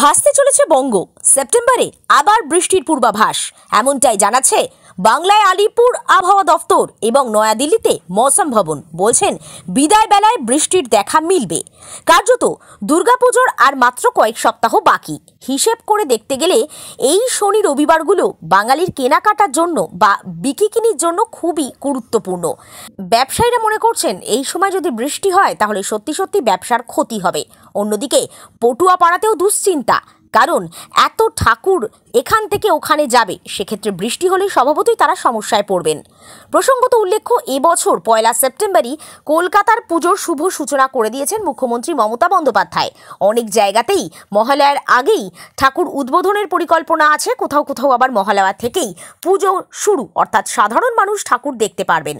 ভাসতে চলেছে বঙ্গ সেপ্টেম্বরে আবার বৃষ্টির পূর্বাভাস এমনটাই জানাচ্ছে বাংলায় আলিপুর আবহাওয়া দফতর এবং নয়াদিল্লিতে মৌসম ভবন বলছেন বিদায় বেলায় বৃষ্টির দেখা মিলবে কার্যত দুর্গাপুজোর আর মাত্র কয়েক সপ্তাহ বাকি হিসেব করে দেখতে গেলে এই শনি রবিবারগুলো বাঙালির কেনাকাটার জন্য বা বিকিকিনির জন্য খুবই গুরুত্বপূর্ণ ব্যবসায়ীরা মনে করছেন এই সময় যদি বৃষ্টি হয় তাহলে সত্যি সত্যি ব্যবসার ক্ষতি হবে অন্যদিকে পটুয়া পাড়াতেও দুশ্চিন্তা কারণ এত ঠাকুর এখান থেকে ওখানে যাবে সেক্ষেত্রে বৃষ্টি হলে স্বভাবতই তারা সমস্যায় পড়বেন প্রসঙ্গত উল্লেখ্য এবছর পয়লা সেপ্টেম্বরই কলকাতার পুজোর শুভ সূচনা করে দিয়েছেন মুখ্যমন্ত্রী মমতা বন্দ্যোপাধ্যায় অনেক জায়গাতেই মহালয়ার আগেই ঠাকুর উদ্বোধনের পরিকল্পনা আছে কোথাও কোথাও আবার মহালয়া থেকেই পুজো শুরু অর্থাৎ সাধারণ মানুষ ঠাকুর দেখতে পারবেন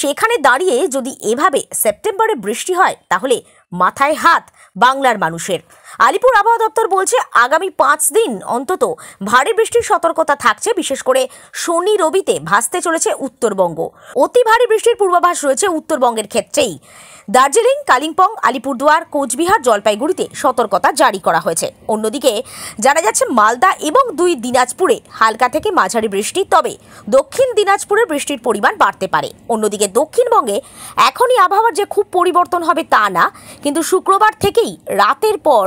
সেখানে দাঁড়িয়ে যদি এভাবে সেপ্টেম্বরে বৃষ্টি হয় তাহলে মাথায় হাত বাংলার মানুষের আলিপুর আবহাওয়া দপ্তর বলছে আগামী পাঁচ দিন অন্তত ভারী বৃষ্টির সতর্কতা থাকছে বিশেষ করে শনি রবিতে ভাসতে চলেছে উত্তরবঙ্গ অতি ভারী বৃষ্টির পূর্বাভাস রয়েছে উত্তরবঙ্গের ক্ষেত্রেই দার্জিলিং কালিম্পং আলিপুরদুয়ার কোচবিহার জলপাইগুড়িতে সতর্কতা জারি করা হয়েছে অন্যদিকে জানা যাচ্ছে মালদা এবং দুই দিনাজপুরে হালকা থেকে মাঝারি বৃষ্টি তবে দক্ষিণ দিনাজপুরে বৃষ্টির পরিমাণ বাড়তে পারে অন্যদিকে দক্ষিণবঙ্গে এখনই আবহাওয়ার যে খুব পরিবর্তন হবে তা না কিন্তু শুক্রবার থেকেই রাতের পর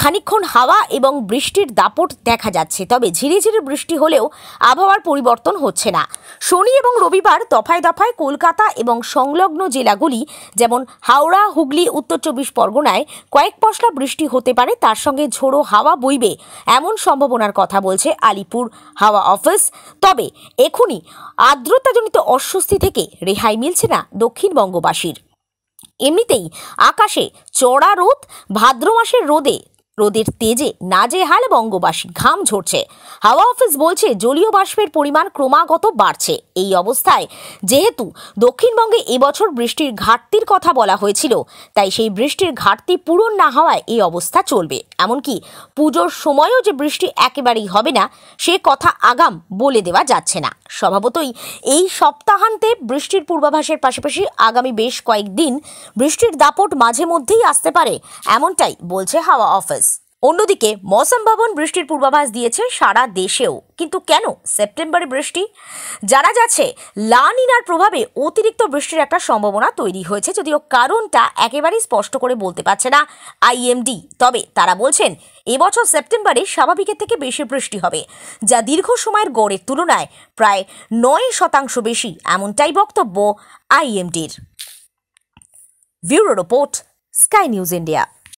খানিক্ষণ হাওয়া এবং বৃষ্টির দাপট দেখা যাচ্ছে তবে ঝিরে বৃষ্টি হলেও আবহাওয়ার পরিবর্তন হচ্ছে না শনি এবং রবিবার দফায় দফায় কলকাতা এবং সংলগ্ন জেলাগুলি যেমন হাওড়া হুগলি উত্তর চব্বিশ পরগনায় কয়েক পশলা বৃষ্টি হতে পারে তার সঙ্গে ঝোড়ো হাওয়া বইবে এমন সম্ভাবনার কথা বলছে আলিপুর হাওয়া অফিস তবে এখনই আর্দ্রতাজনিত অস্বস্তি থেকে রেহাই মিলছে না দক্ষিণবঙ্গবাসীর এমনিতেই আকাশে চড়া রোদ ভাদ্র মাসের রোদে রোদের তেজে নাজেহাল বঙ্গবাসী ঘাম ঝরছে হাওয়া অফিস বলছে জলীয় বাষ্পের পরিমাণ ক্রমাগত বাড়ছে এই অবস্থায় যেহেতু দক্ষিণবঙ্গে এবছর বৃষ্টির ঘাটতির কথা বলা হয়েছিল তাই সেই বৃষ্টির ঘাটতি পূরণ না হওয়ায় এই অবস্থা চলবে এমনকি পুজোর সময়ও যে বৃষ্টি একেবারেই হবে না সে কথা আগাম বলে দেওয়া যাচ্ছে না স্বভাবতই এই সপ্তাহান্তে বৃষ্টির পূর্বাভাসের পাশাপাশি আগামী বেশ কয়েকদিন বৃষ্টির দাপট মাঝে মধ্যেই আসতে পারে এমনটাই বলছে হাওয়া অফিস অন্যদিকে মৌসম ভবন বৃষ্টির পূর্বাভাস দিয়েছে সারা দেশেও কিন্তু কেন সেপ্টেম্বরে বৃষ্টি জানা যাচ্ছে লানিনার প্রভাবে অতিরিক্ত বৃষ্টির একটা সম্ভাবনা তৈরি হয়েছে যদিও কারণটা একেবারেই স্পষ্ট করে বলতে পারছে না আইএমডি তবে তারা বলছেন এবছর সেপ্টেম্বরে স্বাভাবিকের থেকে বেশি বৃষ্টি হবে যা দীর্ঘ সময়ের গড়ের তুলনায় প্রায় নয় শতাংশ বেশি এমনটাই বক্তব্য আইএমডির bureau report sky news India